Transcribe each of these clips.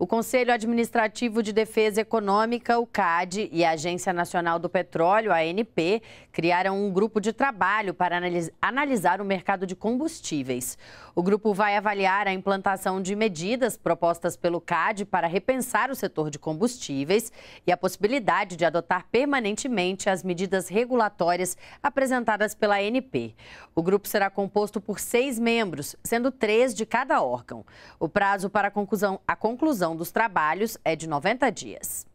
O Conselho Administrativo de Defesa Econômica, o CAD, e a Agência Nacional do Petróleo, a ANP, criaram um grupo de trabalho para analisar o mercado de combustíveis. O grupo vai avaliar a implantação de medidas propostas pelo CAD para repensar o setor de combustíveis e a possibilidade de adotar permanentemente as medidas regulatórias apresentadas pela ANP. O grupo será composto por seis membros, sendo três de cada órgão. O prazo para a conclusão, a conclusão interrupção dos trabalhos é de 90 dias.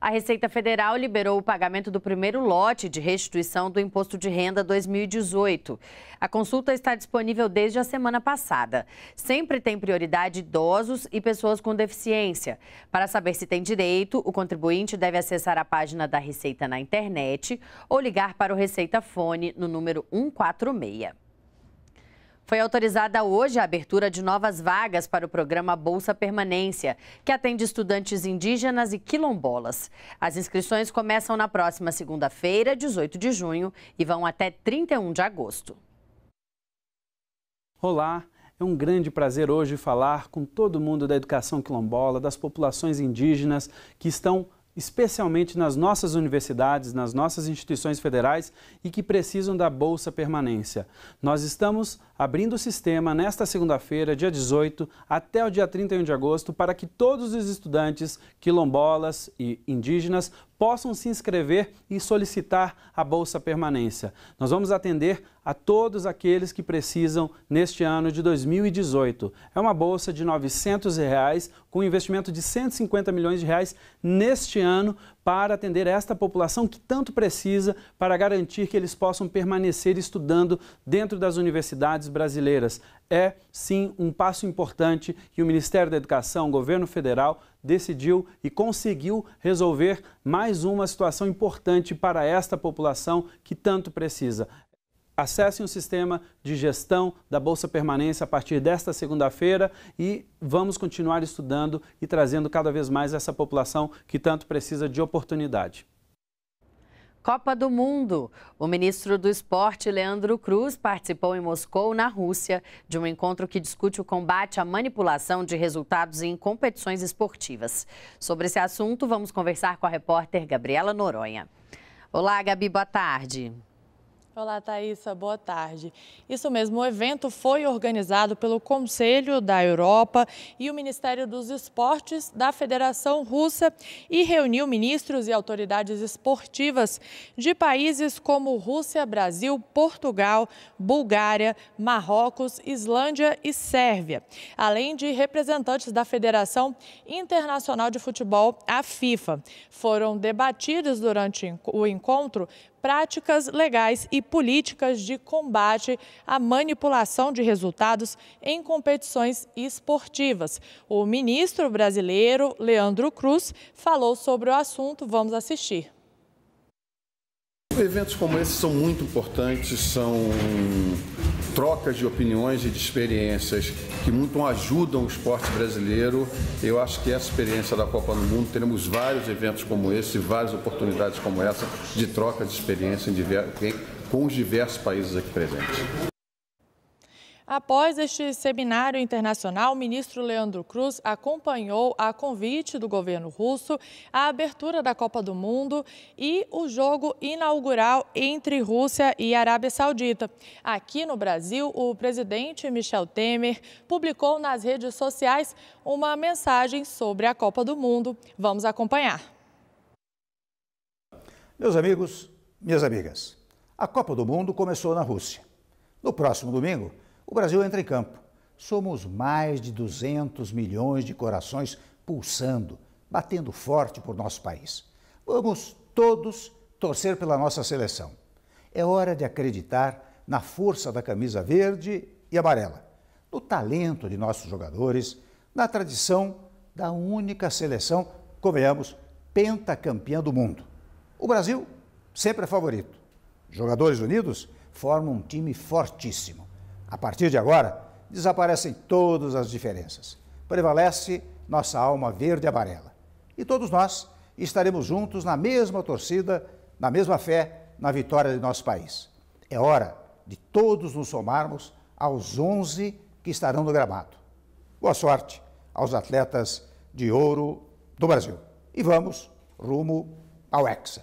A Receita Federal liberou o pagamento do primeiro lote de restituição do Imposto de Renda 2018. A consulta está disponível desde a semana passada. Sempre tem prioridade idosos e pessoas com deficiência. Para saber se tem direito, o contribuinte deve acessar a página da Receita na internet ou ligar para o Receita Fone no número 146. Foi autorizada hoje a abertura de novas vagas para o programa Bolsa Permanência, que atende estudantes indígenas e quilombolas. As inscrições começam na próxima segunda-feira, 18 de junho, e vão até 31 de agosto. Olá! É um grande prazer hoje falar com todo mundo da educação quilombola, das populações indígenas que estão especialmente nas nossas universidades, nas nossas instituições federais e que precisam da Bolsa Permanência. Nós estamos abrindo o sistema nesta segunda-feira, dia 18, até o dia 31 de agosto, para que todos os estudantes quilombolas e indígenas possam se inscrever e solicitar a Bolsa Permanência. Nós vamos atender a todos aqueles que precisam neste ano de 2018. É uma bolsa de R$ 900, reais, com investimento de 150 milhões de reais neste ano para atender esta população que tanto precisa para garantir que eles possam permanecer estudando dentro das universidades brasileiras. É, sim, um passo importante que o Ministério da Educação, o governo federal, decidiu e conseguiu resolver mais uma situação importante para esta população que tanto precisa. Acessem o sistema de gestão da Bolsa Permanência a partir desta segunda-feira e vamos continuar estudando e trazendo cada vez mais essa população que tanto precisa de oportunidade. Copa do Mundo. O ministro do Esporte, Leandro Cruz, participou em Moscou, na Rússia, de um encontro que discute o combate à manipulação de resultados em competições esportivas. Sobre esse assunto, vamos conversar com a repórter Gabriela Noronha. Olá, Gabi, boa tarde. Olá, Thaisa, boa tarde. Isso mesmo, o evento foi organizado pelo Conselho da Europa e o Ministério dos Esportes da Federação Russa e reuniu ministros e autoridades esportivas de países como Rússia, Brasil, Portugal, Bulgária, Marrocos, Islândia e Sérvia, além de representantes da Federação Internacional de Futebol, a FIFA. Foram debatidos durante o encontro práticas legais e políticas de combate à manipulação de resultados em competições esportivas. O ministro brasileiro, Leandro Cruz, falou sobre o assunto. Vamos assistir. Eventos como esse são muito importantes, são trocas de opiniões e de experiências que muito ajudam o esporte brasileiro. Eu acho que essa experiência da Copa do Mundo, teremos vários eventos como esse, várias oportunidades como essa, de troca de experiência em com os diversos países aqui presentes. Após este seminário internacional, o ministro Leandro Cruz acompanhou, a convite do governo russo, a abertura da Copa do Mundo e o jogo inaugural entre Rússia e Arábia Saudita. Aqui no Brasil, o presidente Michel Temer publicou nas redes sociais uma mensagem sobre a Copa do Mundo. Vamos acompanhar. Meus amigos, minhas amigas, a Copa do Mundo começou na Rússia. No próximo domingo, o Brasil entra em campo. Somos mais de 200 milhões de corações pulsando, batendo forte por nosso país. Vamos todos torcer pela nossa seleção. É hora de acreditar na força da camisa verde e amarela, no talento de nossos jogadores, na tradição da única seleção, convenhamos, pentacampeã do mundo. O Brasil sempre é favorito. Jogadores unidos formam um time fortíssimo. A partir de agora, desaparecem todas as diferenças. Prevalece nossa alma verde-amarela. E todos nós estaremos juntos na mesma torcida, na mesma fé, na vitória de nosso país. É hora de todos nos somarmos aos 11 que estarão no gramado. Boa sorte aos atletas de ouro do Brasil. E vamos rumo ao Hexa.